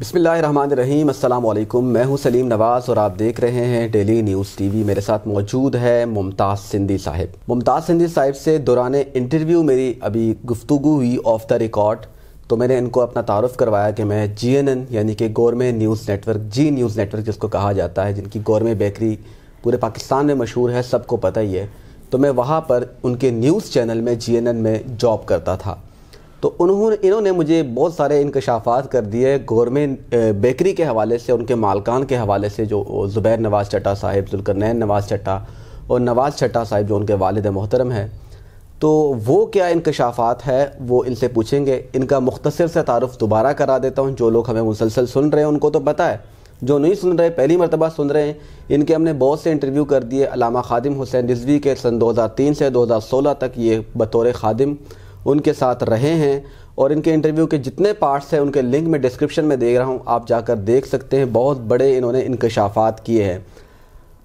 बसमीम अल्लाम मैं हूं सलीम नवाज़ और आप देख रहे हैं डेली न्यूज़ टीवी मेरे साथ मौजूद है मुमताज़ सिंधी साहिब मुमताज़ सिंधी साहिब से दौरान इंटरव्यू मेरी अभी गुफ्तु हुई ऑफ़ द रिकॉर्ड तो मैंने इनको अपना तारफ़ करवाया कि मैं जी एन एन यानी कि गौरमे news network Zee news network जिसको कहा जाता है जिनकी गौरमे बेकरी पूरे पाकिस्तान में मशहूर है सबको पता ही है तो मैं वहाँ पर उनके न्यूज़ चैनल में जी एन एन में जॉब करता था तो उन्होंने इन्होंने मुझे बहुत सारे इंकशाफात कर दिए गवर्नमेंट बेकरी के हवाले से उनके मालकान के हवाले से जो ज़ुबैर नवाज़ चट्टा साहिब जुलकरनैन नवाज़ चट्टा और नवाज़ चट्टा साहिब जो उनके वालद मोहतरम हैं तो वो क्या इंकशाफात है वो इनसे पूछेंगे इनका मुख्तसर से तारफ़ दोबारा करा देता हूँ जो लोग हमें मुसलसल सुन रहे हैं उनको तो पता है जो नहीं सुन रहे पहली मरतबा सुन रहे हैं इनके हमने बहुत से इंटरव्यू कर दिए अलामा खादिम हुसैन रिजवी के सन 2003 से 2016 तक ये बतौर खादिम उनके साथ रहे हैं और इनके इंटरव्यू के जितने पार्ट्स हैं उनके लिंक में डिस्क्रिप्शन में दे रहा हूँ आप जाकर देख सकते हैं बहुत बड़े इन्होंने इनकशाफात किए हैं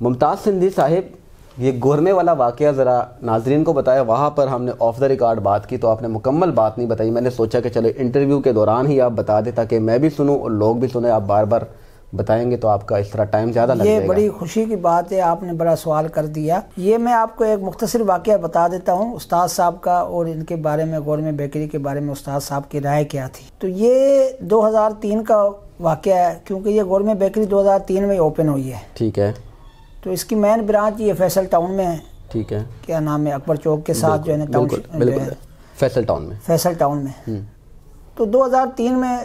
मुमताज़ सिंधी साहिब ये घुरने वाला वाक़ ज़रा नाजरीन को बताया वहाँ पर हमने ऑफ द रिकॉर्ड बात की तो आपने मुकम्मल बात नहीं बताई मैंने सोचा कि चलो इंटरव्यू के दौरान ही आप बता दें ताकि मैं भी सुनूँ और लोग भी सुने आप बार बार बताएंगे तो आपका इस तरह टाइम ज़्यादा लग ये बड़ी खुशी की बात है आपने बड़ा सवाल कर दिया ये मैं आपको एक मुख्तर वाक्य बता देता हूँ उस्ताद साहब का और इनके बारे में गौरमे बेकरी के बारे में उस्ताद साहब की राय क्या थी तो ये 2003 का वाक्य है क्योंकि ये गौरमे बेकरी 2003 में ओपन हुई है ठीक है तो इसकी मेन ब्रांच ये फैसल टाउन में है ठीक है क्या नाम है अकबर चौक के साथ जो है फैसल टाउन में फैसल टाउन में हम्म। तो दो में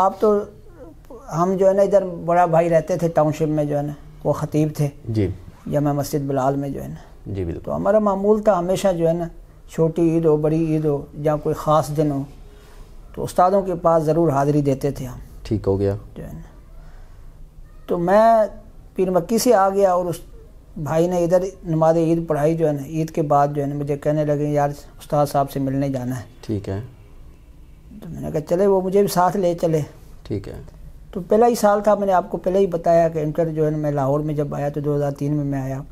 आप तो हम जो है ना इधर बड़ा भाई रहते थे टाउनशिप में जो है ना वो ख़तीब थे जी या मैं मस्जिद बिलाल में जो है ना जी बिल्कुल तो हमारा मामूल था हमेशा जो है ना छोटी ईद हो बड़ी ईद हो या कोई ख़ास दिन हो तो उस्तादों के पास ज़रूर हाज़िरी देते थे हम ठीक हो गया जो है ना तो मैं पीर मक्की से आ गया और उस भाई ने इधर नमाज ईद पढ़ाई जो है ना ईद के बाद जो है ना मुझे कहने लगे यार उस्ताद साहब से मिलने जाना है ठीक है तो मैंने कहा चले वो मुझे भी साथ ले चले ठीक है तो पहला ही साल था मैंने आपको पहले ही बताया कि इंटर जो है मैं लाहौर में जब आया तो 2003 में मैं आया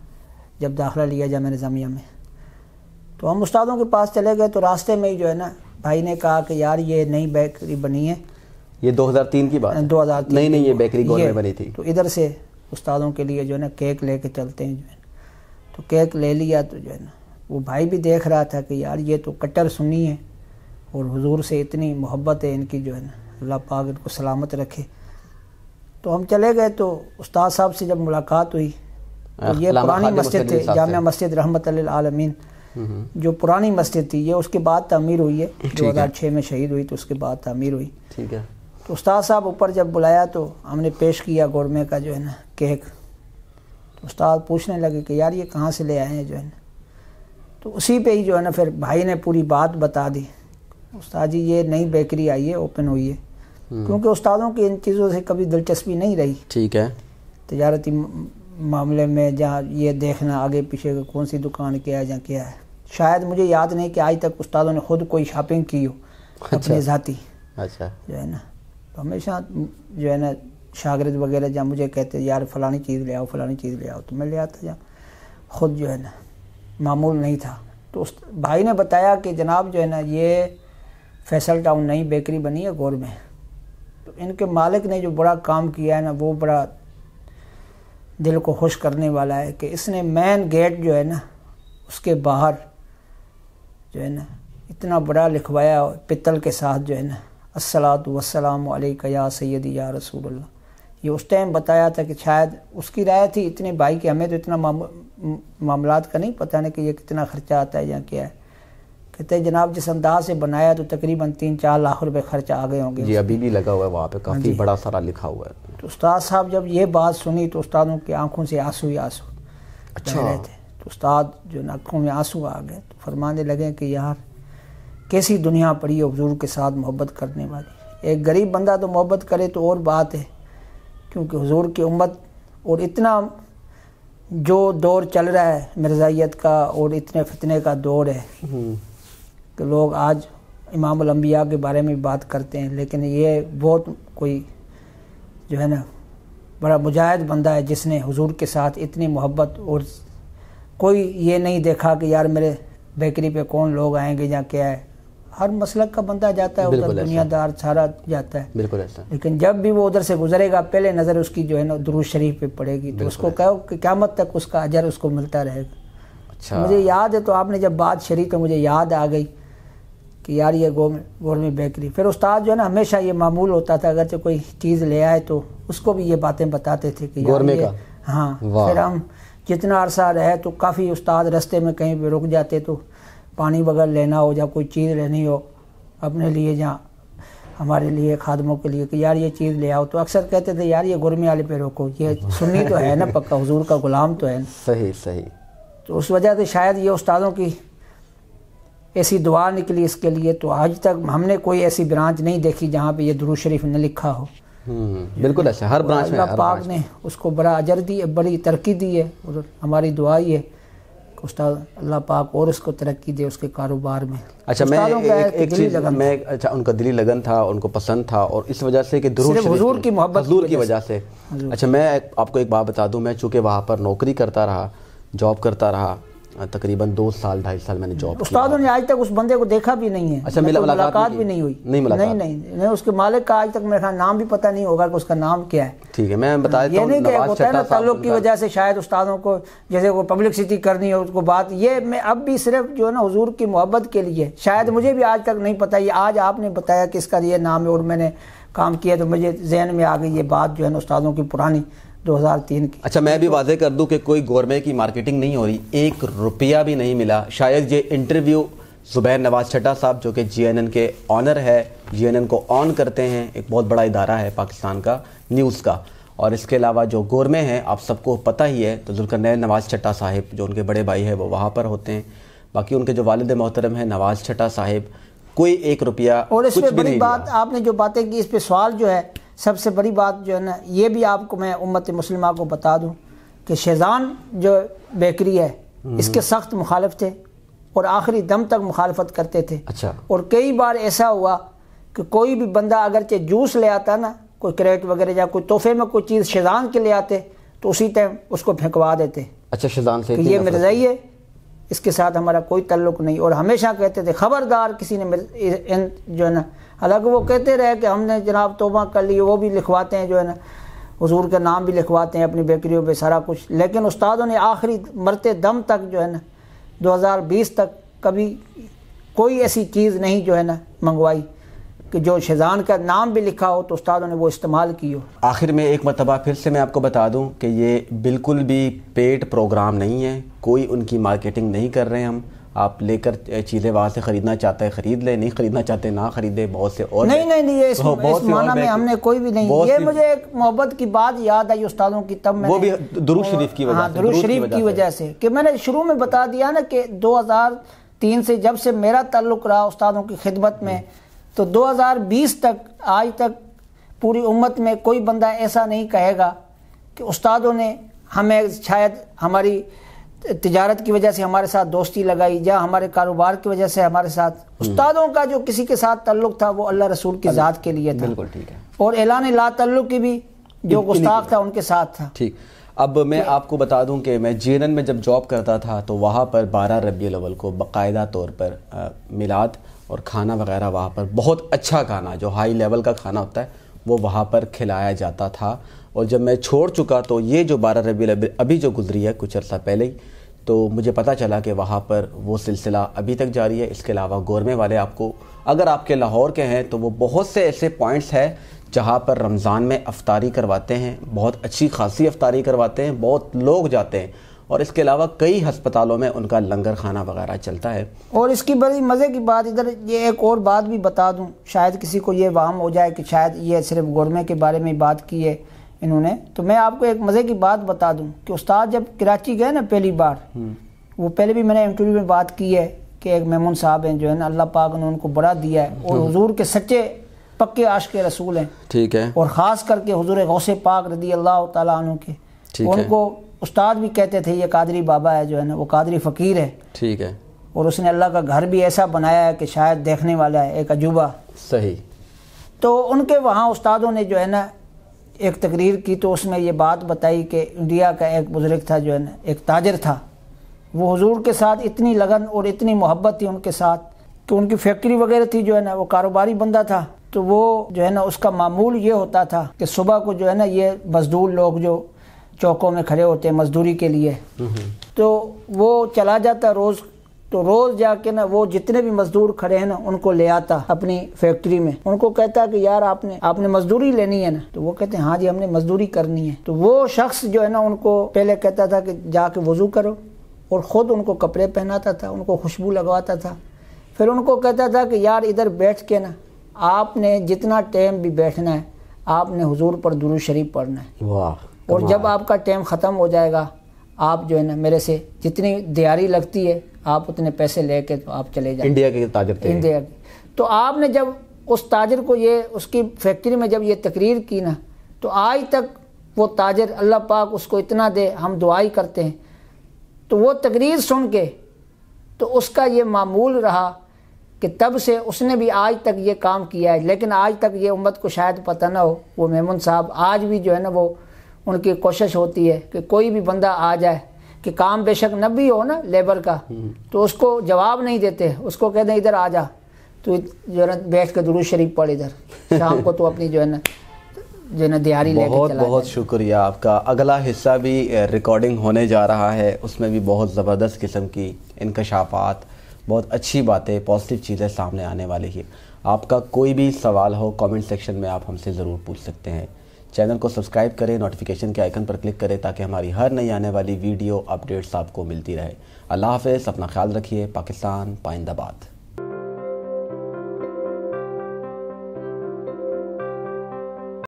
जब दाखिला लिया मैंने जमिया में तो हम उस्तादों के पास चले गए तो रास्ते में ही जो है ना भाई ने कहा कि यार ये नई बेकरी बनी है ये 2003 की बात दो हज़ार नहीं नहीं ये बेकरी गोल में बनी थी तो इधर से उस्तादों के लिए जो है ना केक ले चलते हैं जो है तो केक ले लिया तो जो है ना वो भाई भी देख रहा था कि यार ये तो कट्टर सुनी है और हजूर से इतनी मोहब्बत है इनकी जो है ना अल्लाह पाक इनको सलामत रखे तो हम चले गए तो उस्ताद साहब से जब मुलाकात हुई तो ये पुरानी मस्जिद थी जामिया मस्जिद रहमत आलमीन हम्म। जो पुरानी मस्जिद थी ये उसके बाद तमीर हुई है दो हज़ार छः में शहीद हुई तो उसके बाद तमीर हुई ठीक है तो उस्ताद साहब ऊपर जब बुलाया तो हमने पेश किया गोरमे का जो है ना केक तो उस्ताद पूछने लगे कि यार ये कहाँ से ले आए हैं जो है ना तो उसी पे ही जो है ना फिर भाई ने पूरी बात बता दी उस्ताद जी ये नई बेकरी आई है ओपन हुई है हम्म। क्योंकि उस्तादों की इन चीज़ों से कभी दिलचस्पी नहीं रही ठीक है तजारती मामले में जहाँ ये देखना आगे पीछे कौन सी दुकान क्या है या क्या है शायद मुझे याद नहीं कि आज तक उस्तादों ने खुद कोई शॉपिंग की हो अच्छा। अपने ज़ाती अच्छा जो है ना तो हमेशा जो है ना शागिर्द वगैरह जहाँ मुझे कहते यार फलानी चीज़ ले आओ फलानी चीज़ ले आओ तो मैं ले आता जहाँ खुद जो है ना मामूल नहीं था तो उस भाई ने बताया कि जनाब जो है ना ये फैसल टाउन नई बेकरी बनी है गोर में तो इनके मालिक ने जो बड़ा काम किया है ना वो बड़ा दिल को खुश करने वाला है कि इसने मेन गेट जो है ना उसके बाहर जो है ना इतना बड़ा लिखवाया पित्तल के साथ जो है ना असलात वसलाम या सैद या रसूल ये उस टाइम बताया था कि शायद उसकी राय थी इतने भाई कि हमें तो इतना मामला का नहीं पता नहीं कि ये कितना ख़र्चा आता है या क्या है कहते हैं जनाब जिस अंदाज से बनाया तो तकरीबन तीन चार लाख रुपए खर्च आ गए होंगे जी अभी भी लगा हुआ है वहाँ पे हाँ काफ़ी बड़ा सारा लिखा हुआ है तो उस्ताद साहब जब ये बात सुनी तो उस्तादों की आंखों से आंसू ही आंसू अच्छा रहे थे तो उस्ताद जो आंखों में आंसू आ गए तो फरमाने लगे कि यार कैसी दुनिया पड़ी है हजूर के साथ मोहब्बत करने वाली एक गरीब बंदा तो मोहब्बत करे तो और बात है क्योंकि हजूर की उम्मत और इतना जो दौर चल रहा है मिर्जाइत का और इतने फितने का दौर है हम्म। कि लोग आज इमाम अलम्बिया के बारे में बात करते हैं लेकिन ये बहुत कोई जो है ना बड़ा मुजाहिद बंदा है जिसने हुजूर के साथ इतनी मोहब्बत और कोई ये नहीं देखा कि यार मेरे बेकरी पे कौन लोग आएंगे या क्या है हर मसलक का बंदा जाता है उधर दुनियादार सारा जाता है बिल्कुल ऐसा लेकिन जब भी वो उधर से गुजरेगा पहले नज़र उसकी जो है ना दरूज शरीफ पे पड़ेगी तो उसको कहो कि क्यामत तक उसका अजर उसको मिलता रहेगा अच्छा मुझे याद है तो आपने जब बात शरीफ तो मुझे याद आ गई कि यार ये में बेकरी फिर उस्ताद जो है ना हमेशा ये मामूल होता था अगर जो कोई चीज़ ले आए तो उसको भी ये बातें बताते थे कि यार ये हाँ फिर हम जितना अरसा रहे तो काफ़ी उस्ताद रस्ते में कहीं पर रुक जाते तो पानी वगैरह लेना हो या कोई चीज़ लेनी हो अपने लिए जहाँ हमारे लिए खादमों के लिए कि यार ये चीज़ ले आओ तो अक्सर कहते थे यार ये गुरमे वाले पे रोको ये सुन्नी तो है ना पक्का हुजूर का गुलाम तो है ना सही सही तो उस वजह से शायद ये उस्तादों की ऐसी दुआ निकली इसके लिए तो आज तक हमने कोई ऐसी ब्रांच नहीं देखी जहाँ पे ये दुरू शरीफ ने लिखा हो हम्म, बिल्कुल अच्छा हर ब्रांच में पाक ने उसको बड़ा अजर दी बड़ी तरक्की दी है और हमारी दुआ ही है उस्ताद अल्लाह पाक और उसको तरक्की दे उसके कारोबार में अच्छा मैं एक, एक चीज मैं अच्छा उनका दिली लगन था उनको पसंद था और इस वजह से कि हुजूर की मोहब्बत हुजूर की वजह से अच्छा मैं आपको एक बात बता दूं मैं चूंकि वहाँ पर नौकरी करता रहा जॉब करता रहा तकरीबन दो साल ढाई साल मैंने जॉब उस्ताद ने आज तक उस बंदे को देखा भी नहीं है अच्छा मिला मुलाकात भी नहीं हुई नहीं मिला नहीं नहीं नहीं उसके मालिक का आज तक मेरे ख्याल नाम भी पता नहीं होगा कि उसका नाम क्या है ठीक है मैं बता ये नहीं कि होता है ना ताल्लुक की वजह से शायद उस्तादों को जैसे वो पब्लिक सिटी करनी हो उसको बात ये मैं अब भी सिर्फ जो है ना हजूर की मोहब्बत के लिए शायद हम्म। मुझे भी आज तक नहीं पता ये आज आपने बताया कि इसका ये नाम है और मैंने काम किया तो मुझे जहन में आ गई ये बात जो है ना उस्तादों की पुरानी 2003 की अच्छा मैं भी वादे कर दूं कि कोई गोरमे की मार्केटिंग नहीं हो रही एक रुपया भी नहीं मिला शायद ये इंटरव्यू ज़ुबैर नवाज छटा साहब जो कि जीएनएन के ऑनर है जीएनएन को ऑन करते हैं एक बहुत बड़ा इदारा है पाकिस्तान का न्यूज़ का और इसके अलावा जो गोरमे हैं आप सबको पता ही है तो जुल्कर नवाज छटा साहिब जो उनके बड़े भाई हैं वो वहाँ पर होते हैं बाकी उनके जो वालद मोहतरम हैं नवाज छटा साहिब कोई एक रुपया और इसमें बड़ी बात आपने जो बातें की इस पर सवाल जो है सबसे बड़ी बात जो है ना ये भी आपको मैं उम्मत मुसलमा को बता दूँ कि शेजान जो बेकरी है हम्म। इसके सख्त मुखालफ थे और आखिरी दम तक मुखालफत करते थे अच्छा और कई बार ऐसा हुआ कि कोई भी बंदा अगर अगरचे जूस ले आता ना कोई क्रेट वगैरह या कोई तोहफे में कोई चीज़ शेजान के ले आते तो उसी टाइम उसको फेंकवा देते अच्छा शेजान से ये मिर्जाइए है इसके साथ हमारा कोई तल्लुक़ नहीं और हमेशा कहते थे खबरदार किसी ने इन जो है ना हालांकि वो कहते रहे कि हमने जनाब तोबा कर ली वो भी लिखवाते हैं जो है ना हजूर के नाम भी लिखवाते हैं अपनी बेकरियों पे सारा कुछ लेकिन उस्तादों ने आखिरी मरते दम तक जो है ना 2020 तक कभी कोई ऐसी चीज़ नहीं जो है ना मंगवाई कि जो शेजान का नाम भी लिखा हो तो उस्तादों ने वो इस्तेमाल की हो आखिर में एक मरतबा फिर से मैं आपको बता दूं कि ये बिल्कुल भी पेड प्रोग्राम नहीं है कोई उनकी मार्केटिंग नहीं कर रहे हम आप लेकर चीज़ें वहाँ से ख़रीदना चाहते हैं ख़रीद लें नहीं ख़रीदना चाहते ना ख़रीदे बहुत से और नहीं नहीं नहीं इस, तो इस माना में हमने कोई भी नहीं ये मुझे एक मोहब्बत की बात याद आई उस्तादों की तब वो भी दुरू शरीफ की वजह हाँ, दुरू शरीफ की वजह से कि मैंने शुरू में बता दिया ना कि दो हज़ार तीन से जब से मेरा ताल्लुक रहा उस्तादों की खिदमत में तो 2020 तक आज तक पूरी उम्मत में कोई बंदा ऐसा नहीं कहेगा कि उस्तादों ने हमें शायद हमारी तजारत की वजह से हमारे साथ दोस्ती लगाई या हमारे कारोबार की वजह से हमारे साथ हम्म। उस्तादों का जो किसी के साथ तल्लुक था वो अल्लाह रसूल की ज़ात के लिए था बिल्कुल ठीक है और ऐलान ला तल्लुक की भी जो गुस्ताख था उनके साथ था ठीक अब मैं आपको बता दूं कि मैं जे में जब जॉब करता था तो वहाँ पर बारह रबी अलवल को बाकायदा तौर पर मिलाद और खाना वगैरह वहाँ पर बहुत अच्छा खाना जो हाई लेवल का खाना होता है वो वहाँ पर खिलाया जाता था और जब मैं छोड़ चुका तो ये जो बारह रबी अभी जो गुजरी है कुछ अर्सा पहले ही तो मुझे पता चला कि वहाँ पर वो सिलसिला अभी तक जारी है इसके अलावा गोरमे वाले आपको अगर आपके लाहौर के हैं तो वो बहुत से ऐसे पॉइंट्स हैं जहाँ पर रमज़ान में अफ्तारी करवाते हैं बहुत अच्छी खासी अफ्तारी करवाते हैं बहुत लोग जाते हैं और इसके अलावा कई अस्पतालों में उनका लंगर खाना वगैरह चलता है और इसकी बड़ी मज़े की बात इधर ये एक और बात भी बता दूँ शायद किसी को ये वाहम हो जाए कि शायद ये सिर्फ गोरमे के बारे में बात की है इन्होंने तो मैं आपको एक मज़े की बात बता दूँ कि उस्ताद जब कराची गए ना पहली बार हम्म। वो पहले भी मैंने इंटरव्यू में बात की है कि एक मेमून साहब हैं जो है ना अल्लाह पाक ने उनको बड़ा दिया है और हजूर हम्म। के सच्चे पक्के आश के रसूल हैं ठीक है और ख़ास करके हजूर गौसे पाक रदी अल्लाह तु के उनको उस्ताद भी कहते थे ये कादरी बाबा है जो है ना वो कादरी फ़कीर है ठीक है और उसने अल्लाह का घर भी ऐसा बनाया है कि शायद देखने वाला है एक अजूबा सही तो उनके वहाँ उस्तादों ने जो है ना एक तकरीर की तो उसमें ये बात बताई कि इंडिया का एक बुज़ुर्ग था जो है ना एक ताजर था वो हुजूर के साथ इतनी लगन और इतनी मोहब्बत थी उनके साथ कि उनकी फैक्ट्री वगैरह थी जो है ना वो कारोबारी बंदा था तो वो जो है ना उसका मामूल ये होता था कि सुबह को जो है ना ये मजदूर लोग जो चौकों में खड़े होते हैं मजदूरी के लिए तो वो चला जाता रोज़ तो रोज जाके ना वो जितने भी मजदूर खड़े हैं ना उनको ले आता अपनी फैक्ट्री में उनको कहता कि यार आपने आपने मजदूरी लेनी है ना तो वो कहते हैं हाँ जी हमने मजदूरी करनी है तो वो शख्स जो है ना उनको पहले कहता था कि जाके वजू करो और ख़ुद उनको कपड़े पहनाता था उनको खुशबू लगवाता था फिर उनको कहता था कि यार इधर बैठ के ना आपने जितना टाइम भी बैठना है आपने हुजूर पर दुरू शरीफ पढ़ना है वाह और जब आपका टाइम ख़त्म हो जाएगा आप जो है ना मेरे से जितनी दिहाड़ी लगती है आप उतने पैसे ले कर तो आप चले जाए इंडिया के ताजर इंडिया के तो आपने जब उस ताजर को ये उसकी फैक्ट्री में जब ये तकरीर की ना तो आज तक वो ताजर अल्लाह पाक उसको इतना दे हम दुआई करते हैं तो वो तकरीर सुन के तो उसका ये मामूल रहा कि तब से उसने भी आज तक ये काम किया है लेकिन आज तक ये उम्मत को शायद पता ना हो वो मेमन साहब आज भी जो है ना वो उनकी कोशिश होती है कि कोई भी बंदा आ जाए कि काम बेशक न भी हो ना लेबर का तो उसको जवाब नहीं देते उसको कहते इधर आ जा तो जो है ना बैठ के दुरू शरीफ पढ़ इधर शाम को तो अपनी जो है ना जो है ना दिहाड़ी बहुत बहुत शुक्रिया आपका अगला हिस्सा भी रिकॉर्डिंग होने जा रहा है उसमें भी बहुत ज़बरदस्त किस्म की इनकशाफात बहुत अच्छी बातें पॉजिटिव चीज़ें सामने आने वाली है आपका कोई भी सवाल हो कमेंट सेक्शन में आप हमसे ज़रूर पूछ सकते हैं चैनल को सब्सक्राइब करें नोटिफिकेशन के आइकन पर क्लिक करें ताकि हमारी हर नई आने वाली वीडियो अपडेट्स आपको मिलती रहे अल्लाह हाफ अपना ख्याल रखिए पाकिस्तान पाइंदाबाद